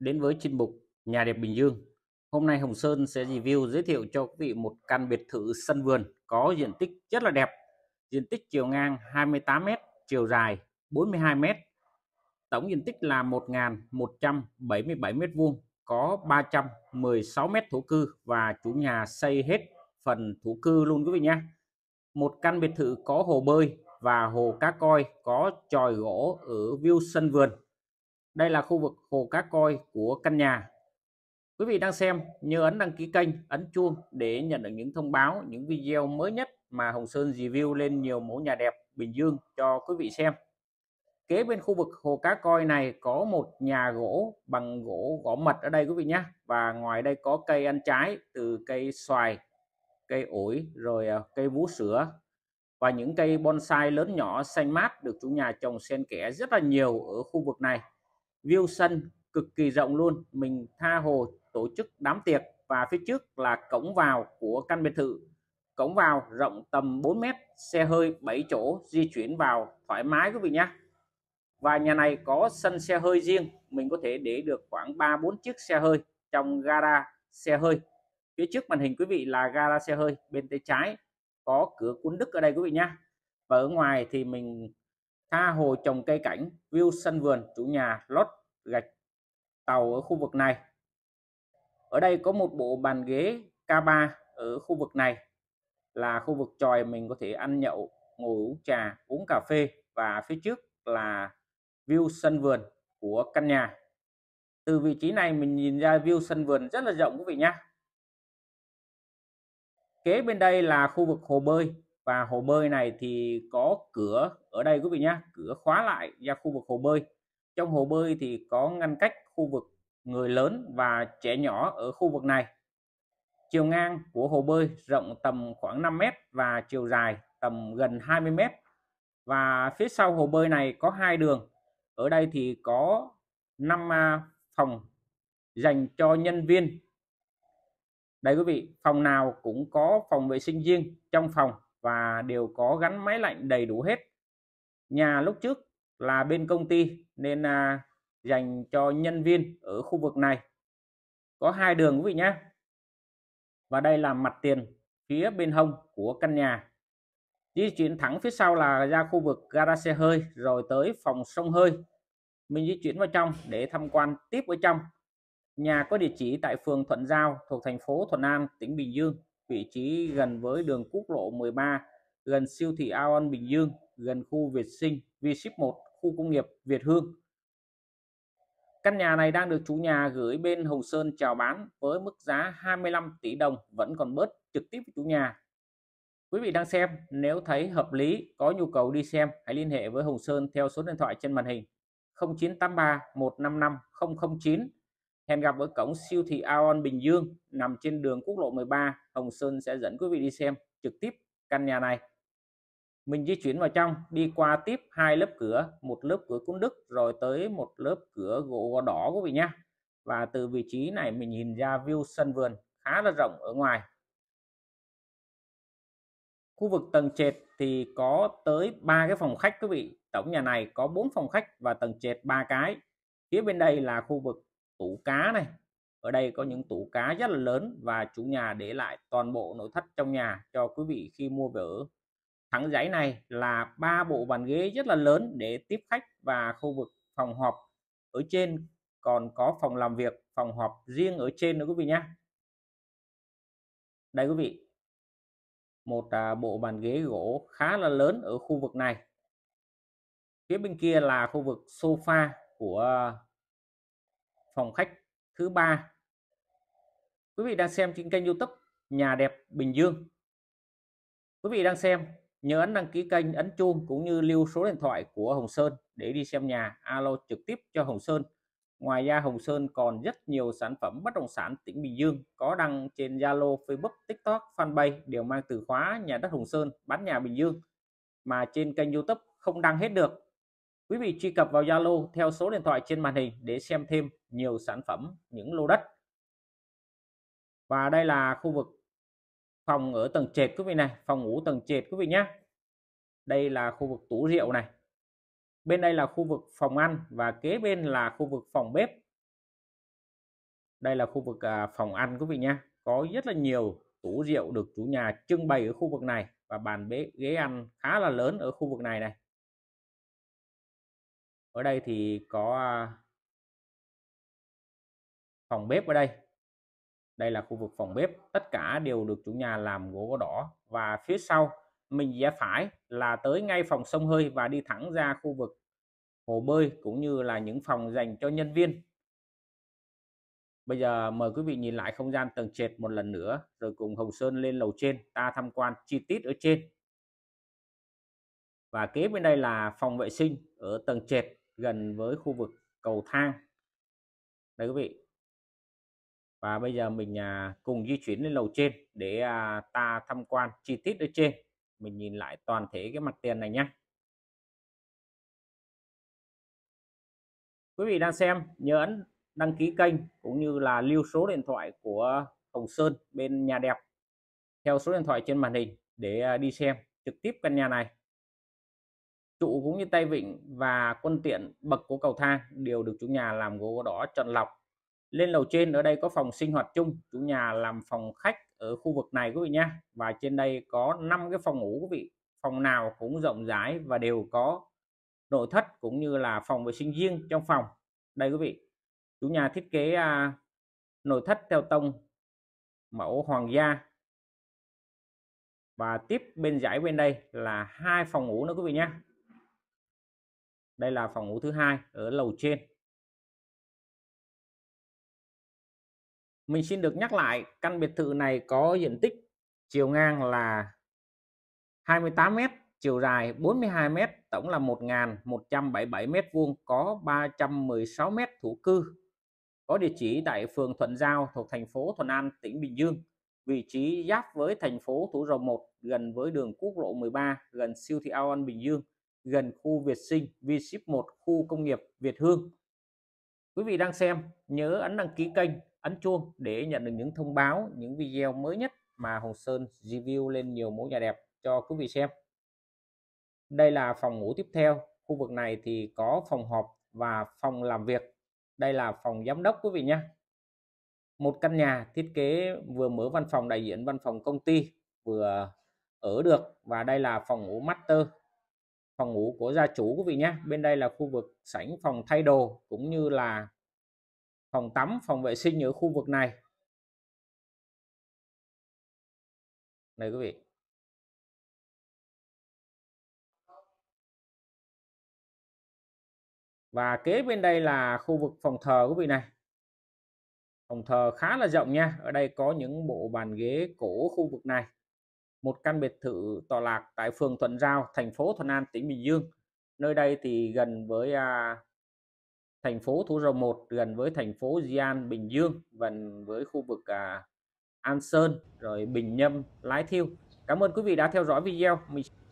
đến với chuyên mục Nhà đẹp Bình Dương. Hôm nay Hồng Sơn sẽ review giới thiệu cho quý vị một căn biệt thự sân vườn có diện tích rất là đẹp. Diện tích chiều ngang 28m, chiều dài 42m. Tổng diện tích là 1.177m2, có 316m thổ cư và chủ nhà xây hết phần thổ cư luôn quý vị nhé. Một căn biệt thự có hồ bơi và hồ cá coi có tròi gỗ ở view sân vườn đây là khu vực hồ cá coi của căn nhà. Quý vị đang xem nhớ ấn đăng ký kênh, ấn chuông để nhận được những thông báo, những video mới nhất mà Hồng Sơn review lên nhiều mẫu nhà đẹp Bình Dương cho quý vị xem. Kế bên khu vực hồ cá coi này có một nhà gỗ bằng gỗ gõ mật ở đây quý vị nhé. Và ngoài đây có cây ăn trái từ cây xoài, cây ổi rồi à, cây vú sữa và những cây bonsai lớn nhỏ xanh mát được chủ nhà trồng xen kẽ rất là nhiều ở khu vực này view sân cực kỳ rộng luôn mình tha hồ tổ chức đám tiệc và phía trước là cổng vào của căn biệt thự cổng vào rộng tầm 4 mét xe hơi 7 chỗ di chuyển vào thoải mái quý vị nhé và nhà này có sân xe hơi riêng mình có thể để được khoảng 3-4 chiếc xe hơi trong gara xe hơi phía trước màn hình quý vị là gara xe hơi bên tay trái có cửa cuốn đức ở đây quý vị nhé và ở ngoài thì mình tha hồ trồng cây cảnh view sân vườn chủ nhà lót gạch tàu ở khu vực này ở đây có một bộ bàn ghế K3 ở khu vực này là khu vực tròi mình có thể ăn nhậu ngồi uống trà uống cà phê và phía trước là view sân vườn của căn nhà từ vị trí này mình nhìn ra view sân vườn rất là rộng quý vị nhé kế bên đây là khu vực hồ bơi và hồ bơi này thì có cửa ở đây quý vị nhé cửa khóa lại ra khu vực hồ bơi trong hồ bơi thì có ngăn cách khu vực người lớn và trẻ nhỏ ở khu vực này chiều ngang của hồ bơi rộng tầm khoảng 5 mét và chiều dài tầm gần 20 mét và phía sau hồ bơi này có hai đường ở đây thì có 5 à, phòng dành cho nhân viên đây quý vị phòng nào cũng có phòng vệ sinh riêng trong phòng và đều có gắn máy lạnh đầy đủ hết nhà lúc trước là bên công ty nên là dành cho nhân viên ở khu vực này có hai đường quý vị nhé và đây là mặt tiền phía bên hông của căn nhà di chuyển thẳng phía sau là ra khu vực gara xe hơi rồi tới phòng sông hơi mình di chuyển vào trong để tham quan tiếp ở trong nhà có địa chỉ tại phường Thuận Giao thuộc thành phố Thuận An tỉnh Bình Dương vị trí gần với đường quốc lộ 13, gần siêu thị Ao Bình Dương, gần khu Việt Sinh, Vship 1, khu công nghiệp Việt Hương. Căn nhà này đang được chủ nhà gửi bên Hồng Sơn chào bán với mức giá 25 tỷ đồng vẫn còn bớt trực tiếp với chủ nhà. Quý vị đang xem, nếu thấy hợp lý, có nhu cầu đi xem, hãy liên hệ với Hồng Sơn theo số điện thoại trên màn hình 0983 155 009 Hẹn gặp ở cổng siêu thị Aon Bình Dương nằm trên đường quốc lộ 13. Hồng Sơn sẽ dẫn quý vị đi xem trực tiếp căn nhà này. Mình di chuyển vào trong, đi qua tiếp hai lớp cửa, một lớp cửa cung đức rồi tới một lớp cửa gỗ đỏ quý vị nhé. Và từ vị trí này mình nhìn ra view sân vườn khá là rộng ở ngoài. Khu vực tầng trệt thì có tới ba cái phòng khách quý vị. Tổng nhà này có 4 phòng khách và tầng trệt ba cái. Phía bên đây là khu vực tủ cá này ở đây có những tủ cá rất là lớn và chủ nhà để lại toàn bộ nội thất trong nhà cho quý vị khi mua về ở thắng giấy này là ba bộ bàn ghế rất là lớn để tiếp khách và khu vực phòng họp ở trên còn có phòng làm việc phòng họp riêng ở trên nữa quý vị nhé đây quý vị một à, bộ bàn ghế gỗ khá là lớn ở khu vực này phía bên kia là khu vực sofa của phòng khách thứ ba quý vị đang xem trên kênh youtube nhà đẹp Bình Dương quý vị đang xem nhớ ấn đăng ký kênh ấn chuông cũng như lưu số điện thoại của Hồng Sơn để đi xem nhà alo trực tiếp cho Hồng Sơn ngoài ra Hồng Sơn còn rất nhiều sản phẩm bất động sản tỉnh Bình Dương có đăng trên Zalo Facebook TikTok fanpage đều mang từ khóa nhà đất Hồng Sơn bán nhà Bình Dương mà trên kênh YouTube không đăng hết được Quý vị truy cập vào Zalo theo số điện thoại trên màn hình để xem thêm nhiều sản phẩm, những lô đất. Và đây là khu vực phòng ở tầng trệt quý vị này, phòng ngủ tầng trệt quý vị nhé. Đây là khu vực tủ rượu này. Bên đây là khu vực phòng ăn và kế bên là khu vực phòng bếp. Đây là khu vực à, phòng ăn quý vị nhé. Có rất là nhiều tủ rượu được chủ nhà trưng bày ở khu vực này và bàn ghế ăn khá là lớn ở khu vực này này ở đây thì có à, phòng bếp ở đây đây là khu vực phòng bếp tất cả đều được chủ nhà làm gỗ đỏ và phía sau mình rẽ phải là tới ngay phòng sông hơi và đi thẳng ra khu vực hồ bơi cũng như là những phòng dành cho nhân viên bây giờ mời quý vị nhìn lại không gian tầng trệt một lần nữa rồi cùng Hồng Sơn lên lầu trên ta tham quan chi tiết ở trên và kế bên đây là phòng vệ sinh ở tầng trệt gần với khu vực cầu thang đây quý vị và bây giờ mình à, cùng di chuyển lên lầu trên để à, ta tham quan chi tiết ở trên mình nhìn lại toàn thể cái mặt tiền này nhé quý vị đang xem nhớ ấn đăng ký kênh cũng như là lưu số điện thoại của Hồng Sơn bên nhà đẹp theo số điện thoại trên màn hình để à, đi xem trực tiếp căn nhà này trụ cũng như tay vịn và quân tiện bậc của cầu thang đều được chủ nhà làm gỗ đỏ chọn lọc lên lầu trên ở đây có phòng sinh hoạt chung chủ nhà làm phòng khách ở khu vực này quý vị nha và trên đây có 5 cái phòng ngủ quý vị phòng nào cũng rộng rãi và đều có nội thất cũng như là phòng vệ sinh riêng trong phòng đây quý vị chủ nhà thiết kế à, nội thất theo tông mẫu hoàng gia và tiếp bên giải bên đây là hai phòng ngủ nữa quý vị nhé đây là phòng ngủ thứ hai ở lầu trên mình xin được nhắc lại căn biệt thự này có diện tích chiều ngang là 28 m chiều dài 42 m tổng là 1.177 m vuông có 316 m thổ cư có địa chỉ tại phường Thuận Giao thuộc thành phố Thuận An tỉnh Bình Dương vị trí giáp với thành phố Thủ Dầu Một gần với đường quốc lộ 13 gần siêu thị Ao Bình Dương gần khu Việt Sinh V-Ship 1 khu công nghiệp Việt Hương. Quý vị đang xem, nhớ ấn đăng ký kênh, ấn chuông để nhận được những thông báo, những video mới nhất mà Hồng Sơn review lên nhiều mẫu nhà đẹp cho quý vị xem. Đây là phòng ngủ tiếp theo, khu vực này thì có phòng họp và phòng làm việc. Đây là phòng giám đốc quý vị nhé. Một căn nhà thiết kế vừa mở văn phòng đại diện văn phòng công ty vừa ở được và đây là phòng ngủ master phòng ngủ của gia chủ quý vị nhé bên đây là khu vực sảnh phòng thay đồ cũng như là phòng tắm phòng vệ sinh ở khu vực này này quý vị và kế bên đây là khu vực phòng thờ quý vị này phòng thờ khá là rộng nha ở đây có những bộ bàn ghế cổ khu vực này một căn biệt thự tọa lạc tại phường Thuận Giao, thành phố Thuận An, tỉnh Bình Dương. Nơi đây thì gần với à, thành phố Thủ Dầu Một, gần với thành phố Di An, Bình Dương, gần với khu vực à, An Sơn, rồi Bình Nhâm, Lái Thiêu. Cảm ơn quý vị đã theo dõi video. Mình